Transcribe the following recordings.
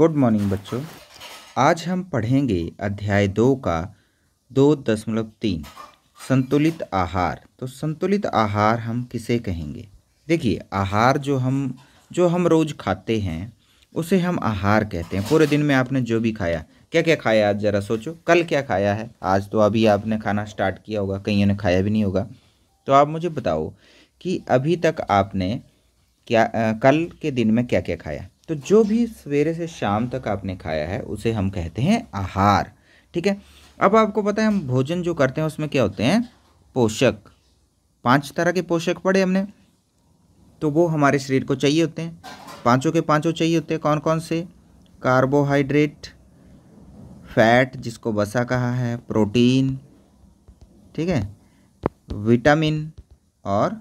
good morning बच्चों आज हम पढ़ेंगे अध्याय दो का दो दशमलव तीन संतुलित आहार तो संतुलित आहार हम किसे कहेंगे देखिए आहार जो हम जो हम रोज़ खाते हैं उसे हम आहार कहते हैं पूरे दिन में आपने जो भी खाया क्या क्या खाया आज ज़रा सोचो कल क्या खाया है आज तो अभी आपने खाना स्टार्ट किया होगा कहीं ने खाया भी नहीं होगा तो आप मुझे बताओ कि अभी तक आपने क्या आ, कल के दिन में क्या क्या खाया तो जो भी सवेरे से शाम तक आपने खाया है उसे हम कहते हैं आहार ठीक है अब आपको पता है हम भोजन जो करते हैं उसमें क्या होते हैं पोषक पांच तरह के पोषक पड़े हमने तो वो हमारे शरीर को चाहिए होते हैं पांचों के पांचों चाहिए होते हैं कौन कौन से कार्बोहाइड्रेट फैट जिसको बसा कहा है प्रोटीन ठीक है विटामिन और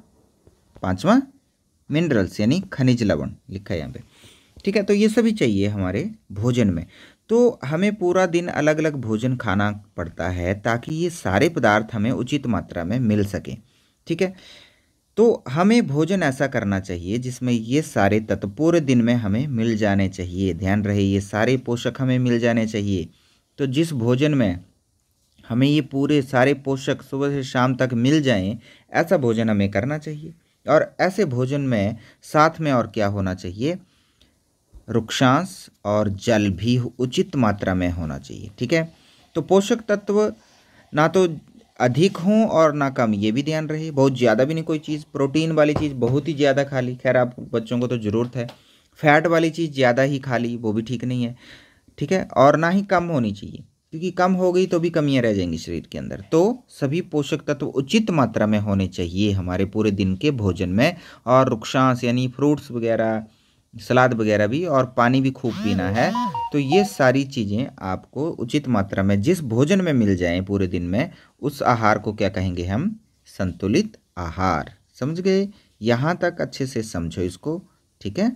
पांचवा मिनरल्स यानी खनिज लवण लिखा है यहाँ पे ठीक है तो ये सभी चाहिए हमारे भोजन में तो हमें पूरा दिन अलग अलग भोजन खाना पड़ता है ताकि ये सारे पदार्थ हमें उचित मात्रा में मिल सकें ठीक है तो हमें भोजन ऐसा करना चाहिए जिसमें ये सारे तत्व पूरे दिन में हमें मिल जाने चाहिए ध्यान रहे ये सारे पोषक हमें मिल जाने चाहिए तो जिस भोजन में हमें ये पूरे सारे पोषक सुबह से शाम तक मिल जाएं ऐसा भोजन हमें करना चाहिए और ऐसे भोजन में साथ में और क्या होना चाहिए रुक्षांश और जल भी उचित मात्रा में होना चाहिए ठीक है तो पोषक तत्व ना तो अधिक हों और ना कम ये भी ध्यान रहे बहुत ज़्यादा भी नहीं कोई चीज़ प्रोटीन वाली चीज़ बहुत ही ज़्यादा खा ली खैर आप बच्चों को तो ज़रूरत है फैट वाली चीज़ ज़्यादा ही खा ली वो भी ठीक नहीं है ठीक है और ना ही कम होनी चाहिए क्योंकि कम हो गई तो भी कमियाँ रह जाएंगी शरीर के अंदर तो सभी पोषक तत्व उचित मात्रा में होने चाहिए हमारे पूरे दिन के भोजन में और रुक्षांश यानी फ्रूट्स वगैरह सलाद वगैरह भी और पानी भी खूब पीना है तो ये सारी चीज़ें आपको उचित मात्रा में जिस भोजन में मिल जाएं पूरे दिन में उस आहार को क्या कहेंगे हम संतुलित आहार समझ गए यहाँ तक अच्छे से समझो इसको ठीक है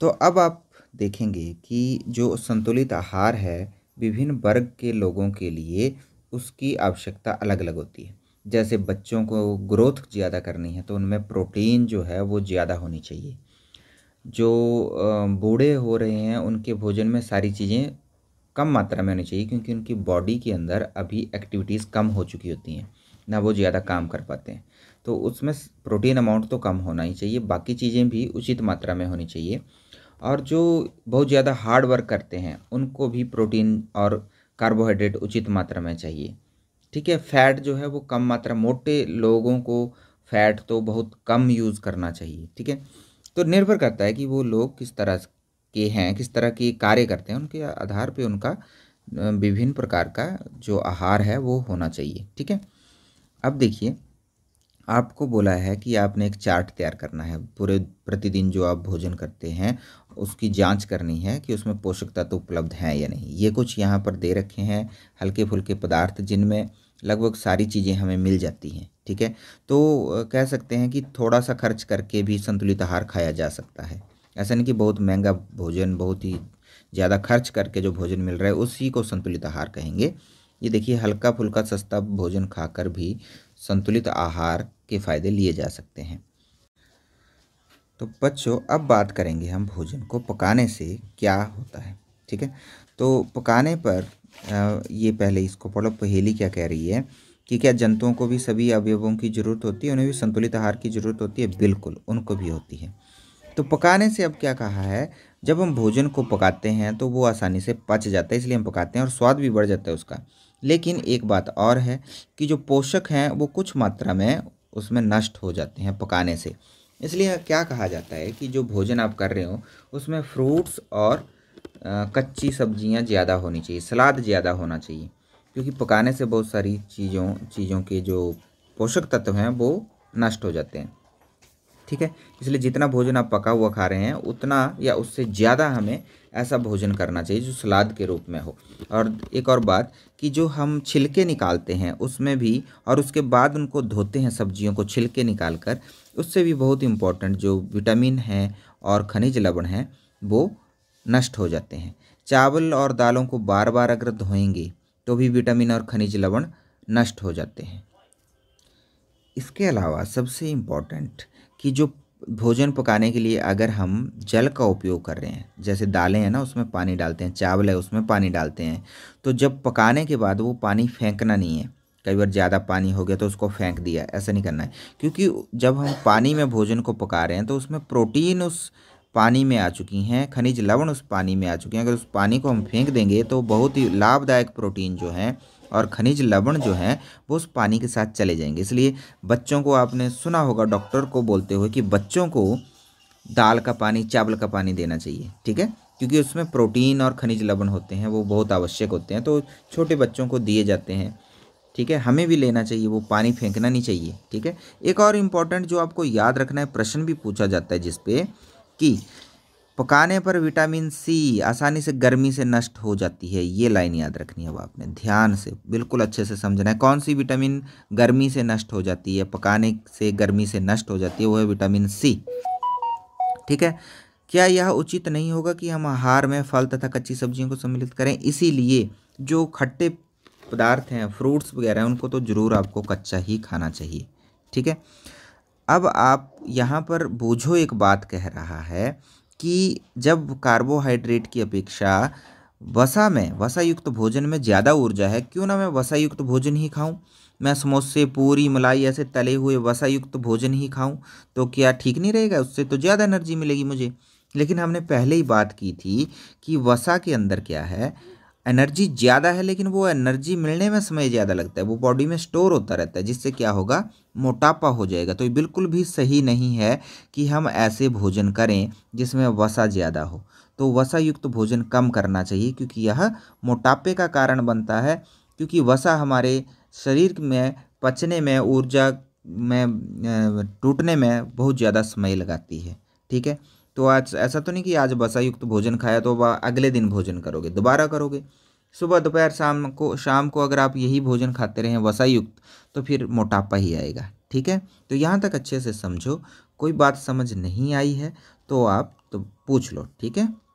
तो अब आप देखेंगे कि जो संतुलित आहार है विभिन्न वर्ग के लोगों के लिए उसकी आवश्यकता अलग अलग होती है जैसे बच्चों को ग्रोथ ज़्यादा करनी है तो उनमें प्रोटीन जो है वो ज़्यादा होनी चाहिए जो बूढ़े हो रहे हैं उनके भोजन में सारी चीज़ें कम मात्रा में होनी चाहिए क्योंकि उनकी बॉडी के अंदर अभी एक्टिविटीज़ कम हो चुकी होती हैं ना वो ज़्यादा काम कर पाते हैं तो उसमें प्रोटीन अमाउंट तो कम होना ही चाहिए बाकी चीज़ें भी उचित मात्रा में होनी चाहिए और जो बहुत ज़्यादा हार्ड वर्क करते हैं उनको भी प्रोटीन और कार्बोहाइड्रेट उचित मात्रा में चाहिए ठीक है फैट जो है वो कम मात्रा मोटे लोगों को फैट तो बहुत कम यूज़ करना चाहिए ठीक है तो निर्भर करता है कि वो लोग किस तरह के हैं किस तरह के कार्य करते हैं उनके आधार पे उनका विभिन्न प्रकार का जो आहार है वो होना चाहिए ठीक है अब देखिए आपको बोला है कि आपने एक चार्ट तैयार करना है पूरे प्रतिदिन जो आप भोजन करते हैं उसकी जांच करनी है कि उसमें पोषक तत्व उपलब्ध हैं या नहीं ये कुछ यहाँ पर दे रखे हैं हल्के फुल्के पदार्थ जिनमें लगभग सारी चीज़ें हमें मिल जाती हैं ठीक है तो कह सकते हैं कि थोड़ा सा खर्च करके भी संतुलित आहार खाया जा सकता है ऐसा नहीं कि बहुत महंगा भोजन बहुत ही ज़्यादा खर्च करके जो भोजन मिल रहा है उसी को संतुलित आहार कहेंगे ये देखिए हल्का फुल्का सस्ता भोजन खाकर भी संतुलित आहार के फायदे लिए जा सकते हैं तो बच्चों अब बात करेंगे हम भोजन को पकाने से क्या होता है ठीक है तो पकाने पर ये पहले इसको पढ़ो पहेली क्या कह रही है कि क्या जंतुओं को भी सभी अवयवों की ज़रूरत होती है उन्हें भी संतुलित आहार की ज़रूरत होती है बिल्कुल उनको भी होती है तो पकाने से अब क्या कहा है जब हम भोजन को पकाते हैं तो वो आसानी से पच जाता है इसलिए हम पकाते हैं और स्वाद भी बढ़ जाता है उसका लेकिन एक बात और है कि जो पोषक हैं वो कुछ मात्रा में उसमें नष्ट हो जाते हैं पकाने से इसलिए क्या कहा जाता है कि जो भोजन आप कर रहे हो उसमें फ्रूट्स और कच्ची सब्जियां ज़्यादा होनी चाहिए सलाद ज़्यादा होना चाहिए क्योंकि पकाने से बहुत सारी चीज़ों चीज़ों के जो पोषक तत्व हैं वो नष्ट हो जाते हैं ठीक है इसलिए जितना भोजन आप पका हुआ खा रहे हैं उतना या उससे ज़्यादा हमें ऐसा भोजन करना चाहिए जो सलाद के रूप में हो और एक और बात कि जो हम छिलके निकालते हैं उसमें भी और उसके बाद उनको धोते हैं सब्जियों को छिलके निकाल कर उससे भी बहुत इम्पोर्टेंट जो विटामिन हैं और खनिज लवण हैं वो नष्ट हो जाते हैं चावल और दालों को बार बार अगर धोएंगे तो भी विटामिन और खनिज लवण नष्ट हो जाते हैं इसके अलावा सबसे इम्पॉर्टेंट कि जो भोजन पकाने के लिए अगर हम जल का उपयोग कर रहे हैं जैसे दालें हैं ना उसमें पानी डालते हैं चावल है उसमें पानी डालते हैं तो जब पकाने के बाद वो पानी फेंकना नहीं है कई बार ज़्यादा पानी हो गया तो उसको फेंक दिया ऐसा नहीं करना है क्योंकि जब हम पानी में भोजन को पका रहे हैं तो उसमें प्रोटीन उस पानी में आ चुकी हैं खनिज लवण उस पानी में आ चुके हैं अगर उस पानी को हम फेंक देंगे तो बहुत ही लाभदायक प्रोटीन जो हैं और खनिज लवण जो हैं वो उस पानी के साथ चले जाएंगे इसलिए बच्चों को आपने सुना होगा डॉक्टर को बोलते हुए कि बच्चों को दाल का पानी चावल का पानी देना चाहिए ठीक है क्योंकि उसमें प्रोटीन और खनिज लवण होते हैं वो बहुत आवश्यक होते हैं तो छोटे बच्चों को दिए जाते हैं ठीक है हमें भी लेना चाहिए वो पानी फेंकना नहीं चाहिए ठीक है एक और इम्पॉर्टेंट जो आपको याद रखना है प्रश्न भी पूछा जाता है जिसपे कि पकाने पर विटामिन सी आसानी से गर्मी से नष्ट हो जाती है ये लाइन याद रखनी है अब आपने ध्यान से बिल्कुल अच्छे से समझना है कौन सी विटामिन गर्मी से नष्ट हो जाती है पकाने से गर्मी से नष्ट हो जाती है वो है विटामिन सी ठीक है क्या यह उचित नहीं होगा कि हम आहार में फल तथा कच्ची सब्जियों को सम्मिलित करें इसीलिए जो खट्टे पदार्थ हैं फ्रूट्स वगैरह हैं उनको तो ज़रूर आपको कच्चा ही खाना चाहिए ठीक है अब आप यहाँ पर बोझो एक बात कह रहा है कि जब कार्बोहाइड्रेट की अपेक्षा वसा में वसा युक्त भोजन में ज़्यादा ऊर्जा है क्यों ना मैं वसा युक्त भोजन ही खाऊं मैं समोसे पूरी मलाई ऐसे तले हुए वसा युक्त भोजन ही खाऊं तो क्या ठीक नहीं रहेगा उससे तो ज़्यादा एनर्जी मिलेगी मुझे लेकिन हमने पहले ही बात की थी कि वसा के अंदर क्या है एनर्जी ज़्यादा है लेकिन वो एनर्जी मिलने में समय ज़्यादा लगता है वो बॉडी में स्टोर होता रहता है जिससे क्या होगा मोटापा हो जाएगा तो ये बिल्कुल भी सही नहीं है कि हम ऐसे भोजन करें जिसमें वसा ज़्यादा हो तो वसा युक्त भोजन कम करना चाहिए क्योंकि यह मोटापे का कारण बनता है क्योंकि वसा हमारे शरीर में पचने में ऊर्जा में टूटने में बहुत ज़्यादा समय लगाती है ठीक है तो आज ऐसा तो नहीं कि आज वसायुक्त तो भोजन खाया तो अगले दिन भोजन करोगे दोबारा करोगे सुबह दोपहर शाम को शाम को अगर आप यही भोजन खाते रहें वसायुक्त तो फिर मोटापा ही आएगा ठीक है तो यहाँ तक अच्छे से समझो कोई बात समझ नहीं आई है तो आप तो पूछ लो ठीक है